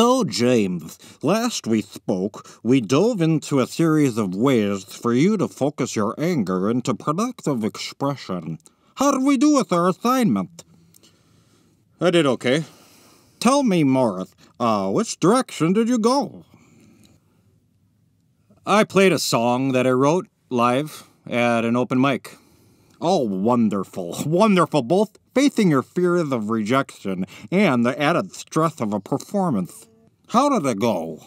So, James, last we spoke, we dove into a series of ways for you to focus your anger into productive expression. How did we do with our assignment? I did okay. Tell me, Morris, uh, which direction did you go? I played a song that I wrote live at an open mic. Oh, wonderful, wonderful, both facing your fears of rejection and the added stress of a performance. How did it go?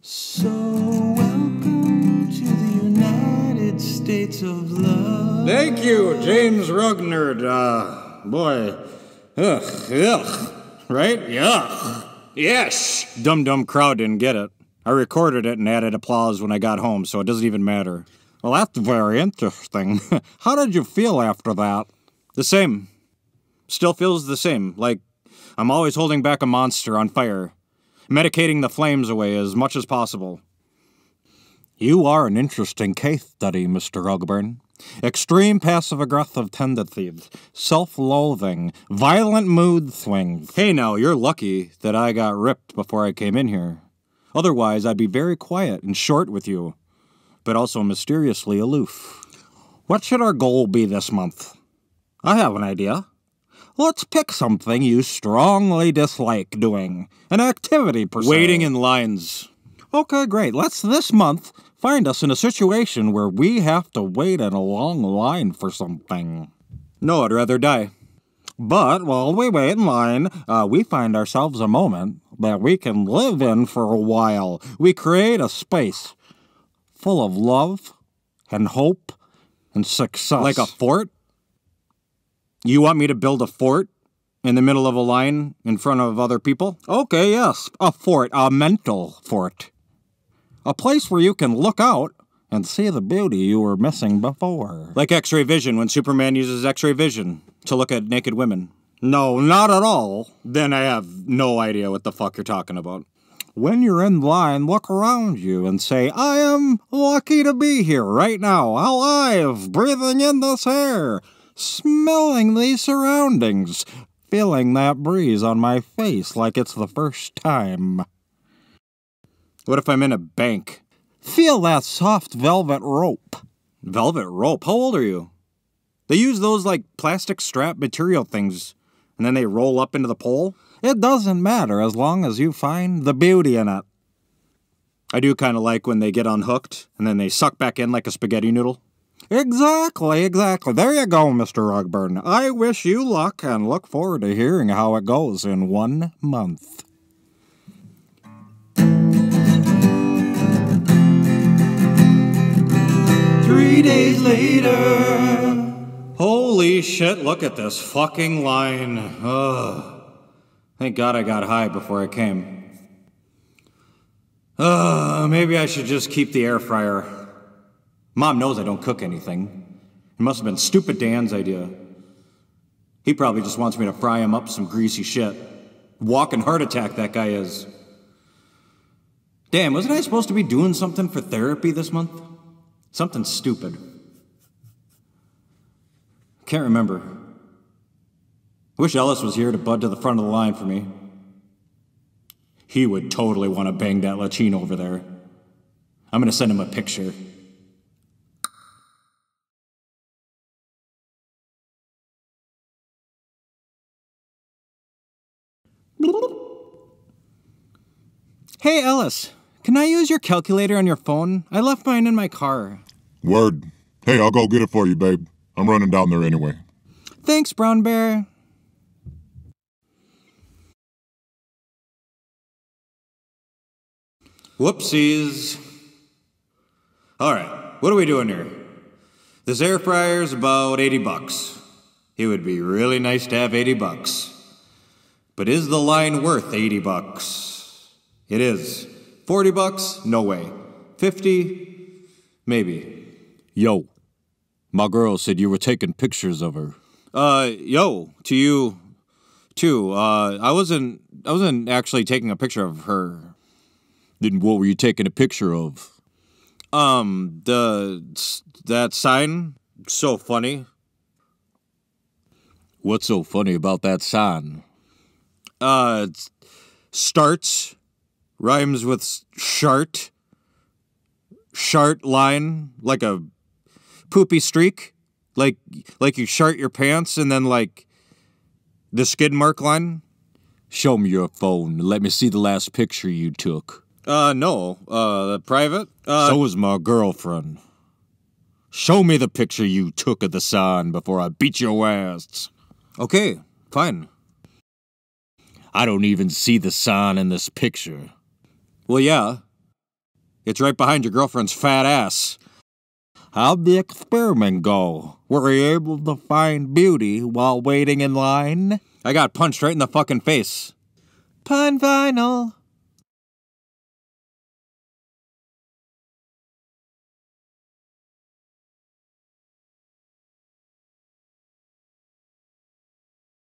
So welcome to the United States of Love. Thank you, James Rugnard. Uh, boy, ugh, ugh, right? Yuck. Yes. Dumb dumb crowd didn't get it. I recorded it and added applause when I got home, so it doesn't even matter. Well, that's very interesting. How did you feel after that? The same. Still feels the same. Like I'm always holding back a monster on fire medicating the flames away as much as possible. You are an interesting case study, Mr. Ogburn. Extreme passive aggressive tendencies, self loathing, violent mood swings. Hey, now, you're lucky that I got ripped before I came in here. Otherwise, I'd be very quiet and short with you, but also mysteriously aloof. What should our goal be this month? I have an idea. Let's pick something you strongly dislike doing. An activity per se. Waiting in lines. Okay, great. Let's this month find us in a situation where we have to wait in a long line for something. No, I'd rather die. But while we wait in line, uh, we find ourselves a moment that we can live in for a while. We create a space full of love and hope and success. Like a fort? You want me to build a fort in the middle of a line in front of other people? Okay, yes, a fort, a mental fort. A place where you can look out and see the beauty you were missing before. Like x ray vision when Superman uses x ray vision to look at naked women. No, not at all. Then I have no idea what the fuck you're talking about. When you're in line, look around you and say, I am lucky to be here right now, alive, breathing in this air smelling these surroundings, feeling that breeze on my face like it's the first time. What if I'm in a bank? Feel that soft velvet rope. Velvet rope? How old are you? They use those like plastic strap material things, and then they roll up into the pole? It doesn't matter as long as you find the beauty in it. I do kind of like when they get unhooked, and then they suck back in like a spaghetti noodle. Exactly, exactly. There you go, Mr. Ogburn. I wish you luck and look forward to hearing how it goes in one month. Three days later. Holy shit, look at this fucking line. Ugh. Thank God I got high before I came. Ugh. maybe I should just keep the air fryer. Mom knows I don't cook anything. It must have been stupid Dan's idea. He probably just wants me to fry him up some greasy shit. Walking heart attack that guy is. Damn, wasn't I supposed to be doing something for therapy this month? Something stupid. Can't remember. Wish Ellis was here to bud to the front of the line for me. He would totally want to bang that Latino over there. I'm going to send him a picture. Hey, Ellis, can I use your calculator on your phone? I left mine in my car. Word. Hey, I'll go get it for you, babe. I'm running down there anyway. Thanks, Brown Bear. Whoopsies. All right, what are we doing here? This air fryer's about 80 bucks. It would be really nice to have 80 bucks. But is the line worth 80 bucks? It is. 40 bucks? No way. 50? Maybe. Yo. My girl said you were taking pictures of her. Uh, yo, to you too. Uh, I wasn't I wasn't actually taking a picture of her. Then what were you taking a picture of? Um, the that sign so funny. What's so funny about that sign? Uh, starts rhymes with shart. Shart line, like a poopy streak, like like you shart your pants and then like the skid mark line. Show me your phone. Let me see the last picture you took. Uh, no. Uh, private. Uh, so was my girlfriend. Show me the picture you took of the sun before I beat your ass. Okay, fine. I don't even see the sun in this picture. Well, yeah. It's right behind your girlfriend's fat ass. How'd the experiment go? Were you able to find beauty while waiting in line? I got punched right in the fucking face. Pun vinyl.